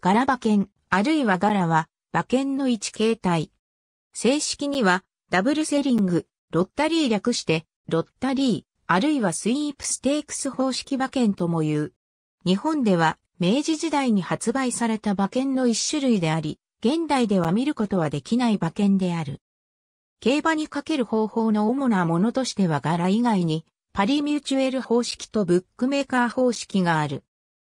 柄馬券、あるいは柄は、馬券の一形態。正式には、ダブルセリング、ロッタリー略して、ロッタリー、あるいはスイープステークス方式馬券とも言う。日本では、明治時代に発売された馬券の一種類であり、現代では見ることはできない馬券である。競馬にかける方法の主なものとしては柄以外に、パリミューチュエル方式とブックメーカー方式がある。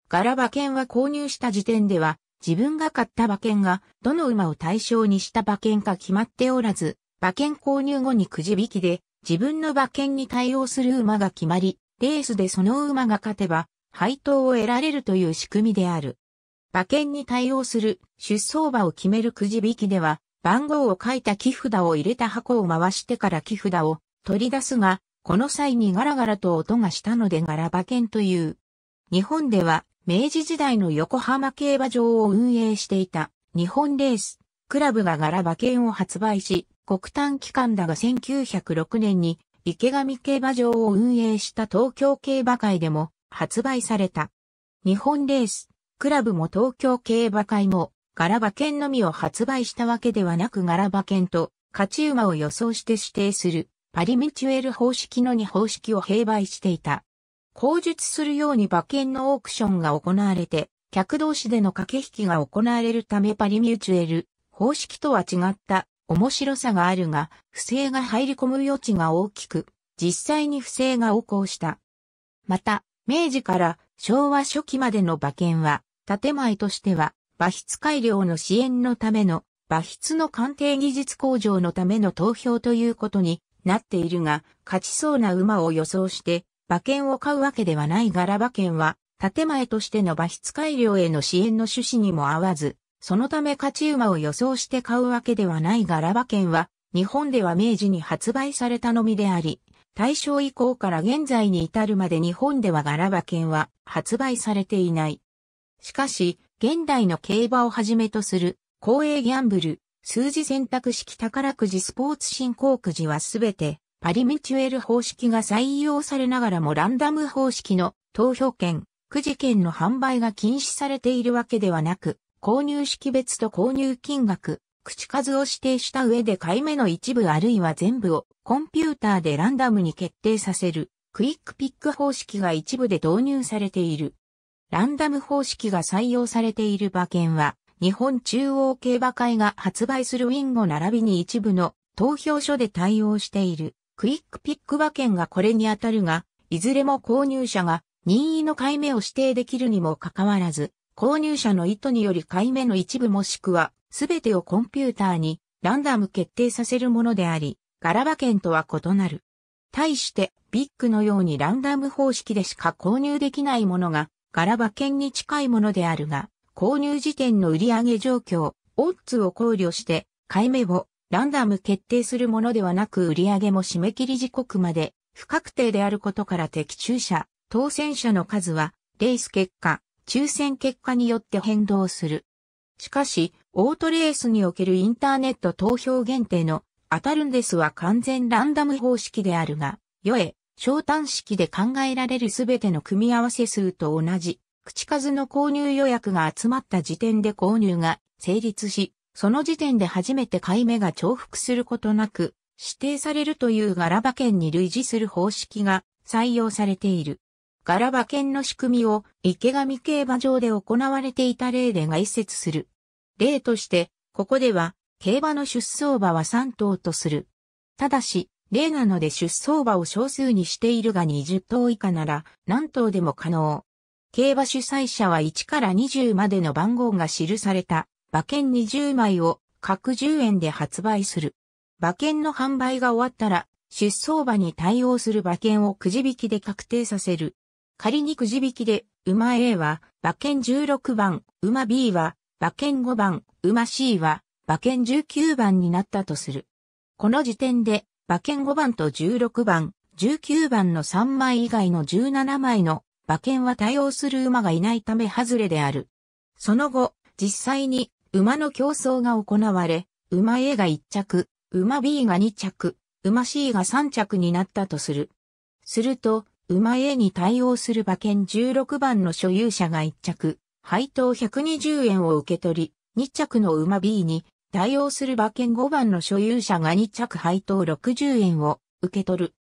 柄馬券は購入した時点では、自分が買った馬券がどの馬を対象にした馬券か決まっておらず、馬券購入後にくじ引きで自分の馬券に対応する馬が決まり、レースでその馬が勝てば配当を得られるという仕組みである。馬券に対応する出走馬を決めるくじ引きでは、番号を書いた木札を入れた箱を回してから木札を取り出すが、この際にガラガラと音がしたのでガラ馬券という。日本では明治時代の横浜競馬場を運営していた日本レース、クラブが柄馬券を発売し、国短期間だが1906年に池上競馬場を運営した東京競馬会でも発売された。日本レース、クラブも東京競馬会も柄馬券のみを発売したわけではなく柄馬券と勝ち馬を予想して指定するパリミチュエル方式の2方式を併売していた。口述するように馬券のオークションが行われて、客同士での駆け引きが行われるためパリミューチュエル、方式とは違った面白さがあるが、不正が入り込む余地が大きく、実際に不正が横行した。また、明治から昭和初期までの馬券は、建前としては、馬筆改良の支援のための、馬筆の鑑定技術向上のための投票ということになっているが、勝ちそうな馬を予想して、馬券を買うわけではない柄馬券は、建前としての馬質改良への支援の趣旨にも合わず、そのため勝ち馬を予想して買うわけではない柄ラバ券は、日本では明治に発売されたのみであり、大正以降から現在に至るまで日本ではガラバ券は発売されていない。しかし、現代の競馬をはじめとする、公営ギャンブル、数字選択式宝くじスポーツ振興くじはすべて、アリミチュエル方式が採用されながらもランダム方式の投票券、くじ券の販売が禁止されているわけではなく、購入識別と購入金額、口数を指定した上で買い目の一部あるいは全部をコンピューターでランダムに決定させるクイックピック方式が一部で導入されている。ランダム方式が採用されている馬券は日本中央競馬会が発売するウィンゴ並びに一部の投票所で対応している。クイックピック馬券がこれに当たるが、いずれも購入者が任意の買い目を指定できるにもかかわらず、購入者の意図により買い目の一部もしくは、すべてをコンピューターにランダム決定させるものであり、柄馬券とは異なる。対して、ビッグのようにランダム方式でしか購入できないものが、柄馬券に近いものであるが、購入時点の売上状況、オッズを考慮して、買い目をランダム決定するものではなく売上も締め切り時刻まで不確定であることから的中者、当選者の数は、レース結果、抽選結果によって変動する。しかし、オートレースにおけるインターネット投票限定の当たるんですは完全ランダム方式であるが、よえ、小単式で考えられるすべての組み合わせ数と同じ、口数の購入予約が集まった時点で購入が成立し、その時点で初めて買い目が重複することなく、指定されるというガラバ券に類似する方式が採用されている。ガラバ券の仕組みを池上競馬場で行われていた例で外説する。例として、ここでは、競馬の出走馬は3頭とする。ただし、例なので出走馬を少数にしているが20頭以下なら何頭でも可能。競馬主催者は1から20までの番号が記された馬券20枚を各10円で発売する。馬券の販売が終わったら、出走馬に対応する馬券をくじ引きで確定させる。仮にくじ引きで、馬 A は馬券16番、馬 B は馬券5番、馬 C は馬券19番になったとする。この時点で、馬券5番と16番、19番の3枚以外の17枚の馬券は対応する馬がいないため外れである。その後、実際に馬の競争が行われ、馬 A が1着、馬 B が2着、馬 C が3着になったとする。すると、馬 A に対応する馬券16番の所有者が1着、配当120円を受け取り、2着の馬 B に対応する馬券5番の所有者が2着配当60円を受け取る。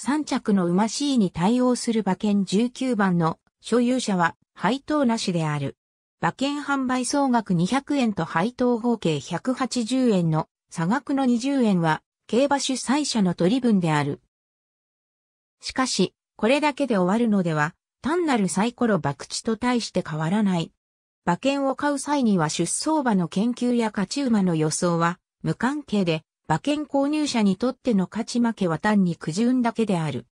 3着の馬 C に対応する馬券19番の所有者は配当なしである。馬券販売総額200円と配当合計180円の差額の20円は競馬主催者の取り分である。しかし、これだけで終わるのでは、単なるサイコロ博打と対して変わらない。馬券を買う際には出走馬の研究や勝ち馬の予想は無関係で、馬券購入者にとっての勝ち負けは単にくじ運だけである。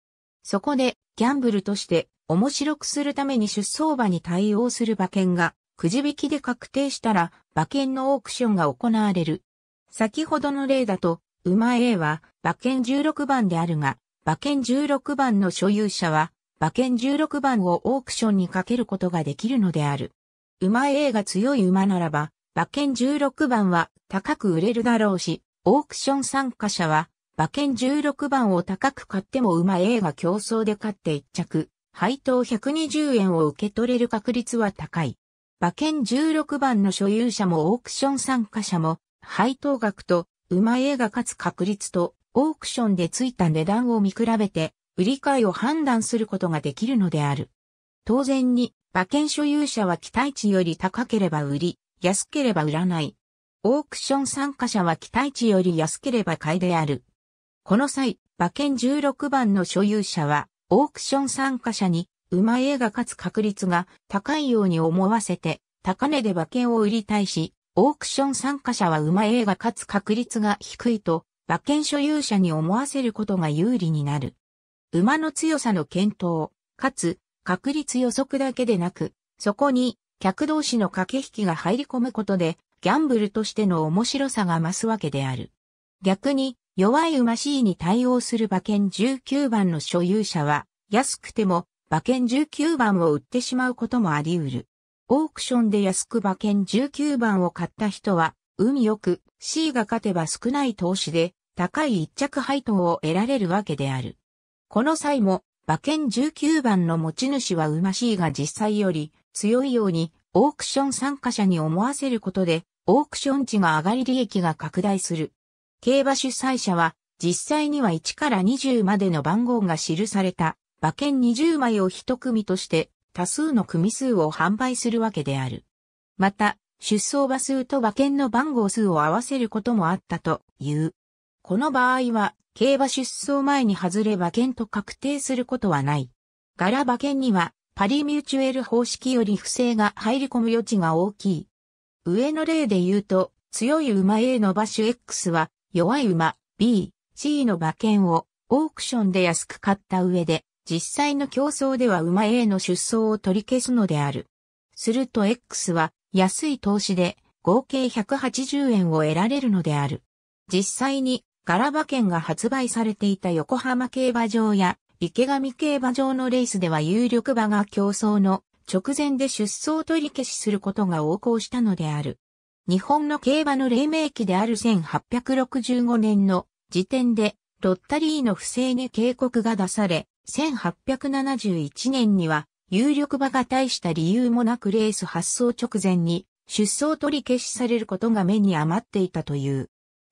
そこで、ギャンブルとして面白くするために出走馬に対応する馬券がくじ引きで確定したら馬券のオークションが行われる。先ほどの例だと、馬 A は馬券16番であるが、馬券16番の所有者は馬券16番をオークションにかけることができるのである。馬 A が強い馬ならば、馬券16番は高く売れるだろうし、オークション参加者は馬券16番を高く買っても馬 A が競争で勝って1着、配当120円を受け取れる確率は高い。馬券16番の所有者もオークション参加者も、配当額と、馬映が勝つ確率と、オークションでついた値段を見比べて、売り買いを判断することができるのである。当然に、馬券所有者は期待値より高ければ売り、安ければ売らない。オークション参加者は期待値より安ければ買いである。この際、馬券16番の所有者は、オークション参加者に馬絵が勝つ確率が高いように思わせて、高値で馬券を売りたいし、オークション参加者は馬絵が勝つ確率が低いと、馬券所有者に思わせることが有利になる。馬の強さの検討、かつ、確率予測だけでなく、そこに、客同士の駆け引きが入り込むことで、ギャンブルとしての面白さが増すわけである。逆に、弱い馬 C に対応する馬券19番の所有者は、安くても馬券19番を売ってしまうこともあり得る。オークションで安く馬券19番を買った人は、運よく C が勝てば少ない投資で高い一着配当を得られるわけである。この際も馬券19番の持ち主は馬 C が実際より強いようにオークション参加者に思わせることでオークション値が上がり利益が拡大する。競馬主催者は実際には1から20までの番号が記された馬券20枚を一組として多数の組数を販売するわけである。また、出走馬数と馬券の番号数を合わせることもあったという。この場合は、競馬出走前に外れ馬券と確定することはない。柄馬券には、パリミューチュエル方式より不正が入り込む余地が大きい。上の例で言うと、強い馬 A の馬種 X は、弱い馬 B、C の馬券をオークションで安く買った上で、実際の競争では馬 A の出走を取り消すのである。すると X は安い投資で合計180円を得られるのである。実際にガラバ券が発売されていた横浜競馬場や池上競馬場のレースでは有力馬が競争の直前で出走取り消しすることが横行したのである。日本の競馬の黎明期である1865年の時点でロッタリーの不正に警告が出され、1871年には、有力馬が大した理由もなくレース発送直前に出走取り消しされることが目に余っていたという。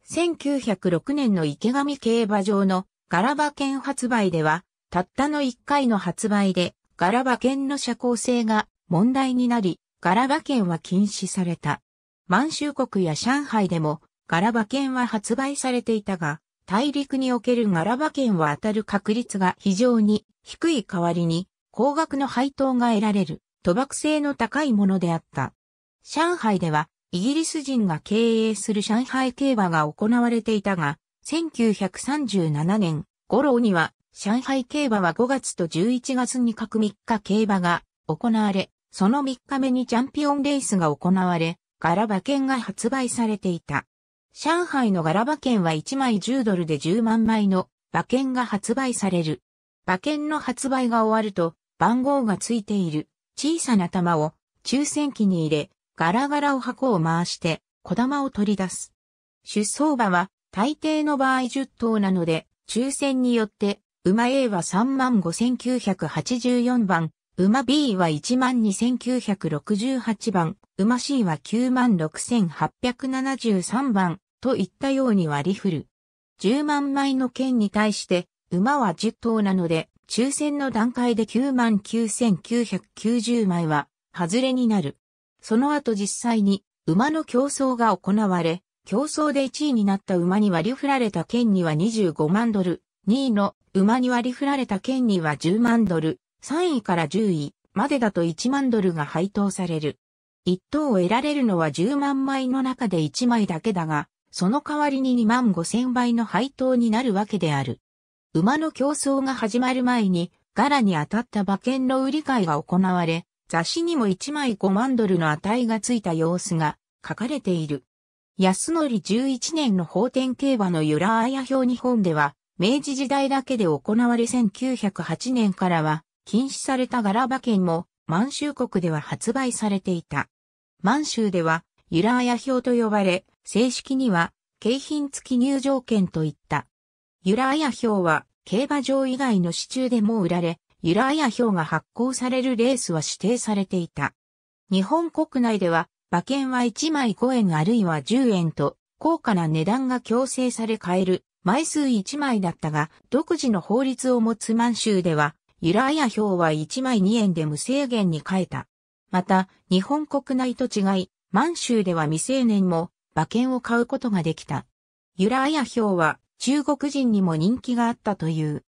1906年の池上競馬場のガラバ券発売では、たったの1回の発売でガラバ券の社交性が問題になり、ガラバ券は禁止された。満州国や上海でもガラバ券は発売されていたが、大陸におけるガラバ県は当たる確率が非常に低い代わりに高額の配当が得られる賭博性の高いものであった。上海ではイギリス人が経営する上海競馬が行われていたが、1937年郎には上海競馬は5月と11月に各3日競馬が行われ、その3日目にチャンピオンレースが行われ、ガラバ券が発売されていた。上海のガラ馬券は1枚10ドルで10万枚の馬券が発売される。馬券の発売が終わると番号がついている小さな玉を抽選機に入れ、ガラガラを箱を回して小玉を取り出す。出走馬は大抵の場合10頭なので、抽選によって馬 A は35,984番、馬 B は12,968番、馬 C は96,873番、といったように割り振る。10万枚の券に対して、馬は10頭なので、抽選の段階で99,990枚は、外れになる。その後実際に、馬の競争が行われ、競争で1位になった馬に割り振られた券には25万ドル、2位の馬に割り振られた券には10万ドル、3位から10位までだと1万ドルが配当される。1等を得られるのは10万枚の中で1枚だけだが、その代わりに2万5千倍の配当になるわけである。馬の競争が始まる前に、柄に当たった馬券の売り買いが行われ、雑誌にも1枚5万ドルの値がついた様子が書かれている。安則11年の法典競馬の由アヤ表日本では、明治時代だけで行われ1908年からは、禁止された柄馬券も、満州国では発売されていた。満州では、ユラーヤ表と呼ばれ、正式には、景品付き入場券といった。ユラーヤ票は、競馬場以外の市中でも売られ、ユラーヤ票が発行されるレースは指定されていた。日本国内では、馬券は1枚5円あるいは10円と、高価な値段が強制され買える、枚数1枚だったが、独自の法律を持つ満州では、ユラーヤ表は1枚2円で無制限に買えた。また、日本国内と違い、満州では未成年も馬券を買うことができた。ユラーヤ表は中国人にも人気があったという。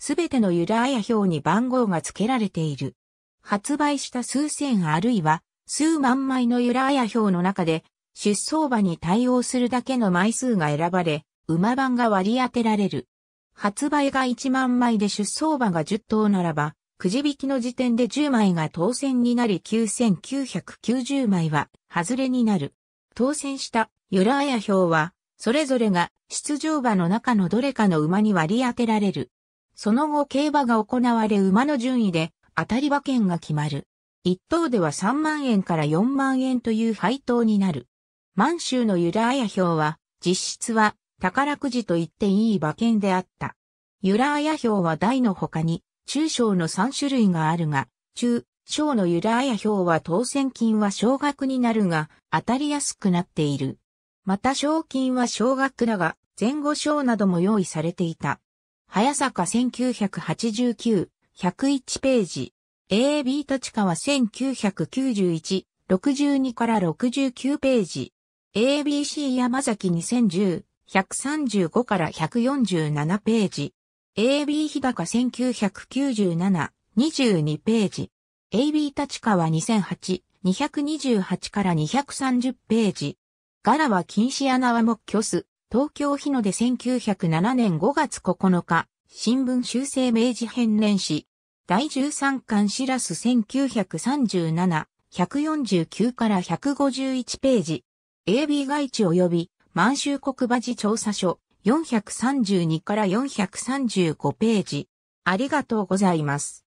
すべてのユラーヤ表に番号が付けられている。発売した数千あるいは数万枚のユラーヤ表の中で出走馬に対応するだけの枚数が選ばれ、馬番が割り当てられる。発売が1万枚で出走馬が10頭ならば、くじ引きの時点で10枚が当選になり9990枚は外れになる。当選したユラーヤ票は、それぞれが出場馬の中のどれかの馬に割り当てられる。その後競馬が行われ馬の順位で当たり馬券が決まる。一等では3万円から4万円という配当になる。満州のユラーヤ票は、実質は宝くじと言っていい馬券であった。ユラーヤ票は大の他に、中小の3種類があるが、中、賞の由来や票は当選金は少額になるが、当たりやすくなっている。また賞金は少額だが、前後賞なども用意されていた。早坂1989、101ページ。AB 立川1991、62から69ページ。ABC 山崎2010、135から147ページ。AB 日高1997、22ページ。AB 立川2008、228から230ページ。柄は禁止穴は目標す。東京日の出1907年5月9日、新聞修正明治編年史。第13巻シラス1937、149から151ページ。AB 外地及び満州国馬寺調査書432から435ページ。ありがとうございます。